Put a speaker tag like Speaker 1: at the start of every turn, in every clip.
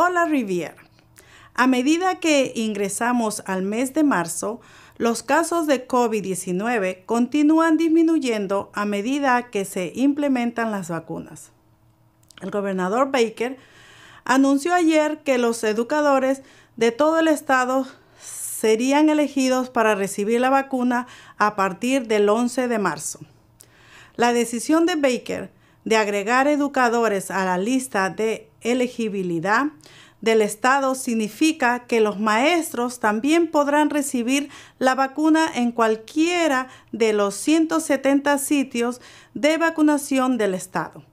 Speaker 1: Hola Riviera. A medida que ingresamos al mes de marzo, los casos de COVID-19 continúan disminuyendo a medida que se implementan las vacunas. El gobernador Baker anunció ayer que los educadores de todo el estado serían elegidos para recibir la vacuna a partir del 11 de marzo. La decisión de Baker de agregar educadores a la lista de elegibilidad del Estado significa que los maestros también podrán recibir la vacuna en cualquiera de los 170 sitios de vacunación del Estado.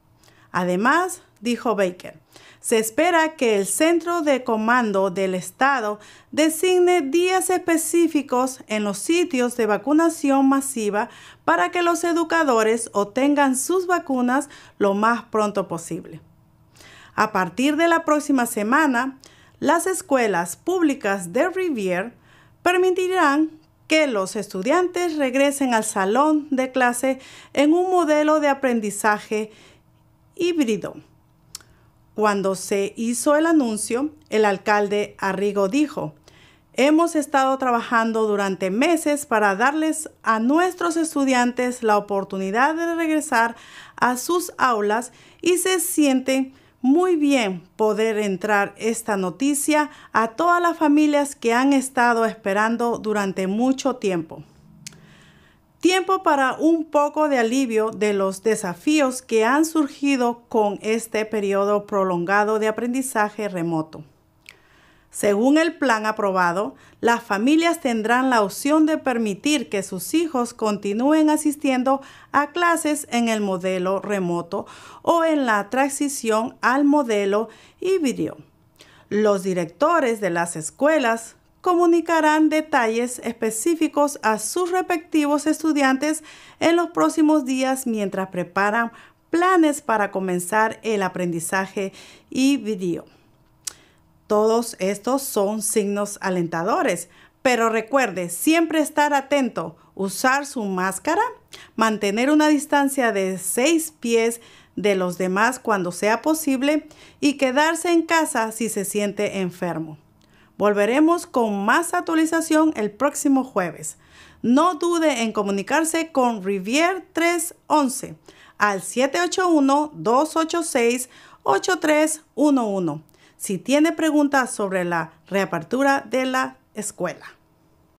Speaker 1: Además, dijo Baker, se espera que el Centro de Comando del Estado designe días específicos en los sitios de vacunación masiva para que los educadores obtengan sus vacunas lo más pronto posible. A partir de la próxima semana, las escuelas públicas de Rivier permitirán que los estudiantes regresen al salón de clase en un modelo de aprendizaje híbrido. Cuando se hizo el anuncio, el alcalde Arrigo dijo, Hemos estado trabajando durante meses para darles a nuestros estudiantes la oportunidad de regresar a sus aulas y se siente muy bien poder entrar esta noticia a todas las familias que han estado esperando durante mucho tiempo. Tiempo para un poco de alivio de los desafíos que han surgido con este periodo prolongado de aprendizaje remoto. Según el plan aprobado, las familias tendrán la opción de permitir que sus hijos continúen asistiendo a clases en el modelo remoto o en la transición al modelo híbrido. Los directores de las escuelas comunicarán detalles específicos a sus respectivos estudiantes en los próximos días mientras preparan planes para comenzar el aprendizaje y video. Todos estos son signos alentadores, pero recuerde siempre estar atento, usar su máscara, mantener una distancia de 6 pies de los demás cuando sea posible y quedarse en casa si se siente enfermo. Volveremos con más actualización el próximo jueves. No dude en comunicarse con Rivier 311 al 781-286-8311 si tiene preguntas sobre la reapertura de la escuela.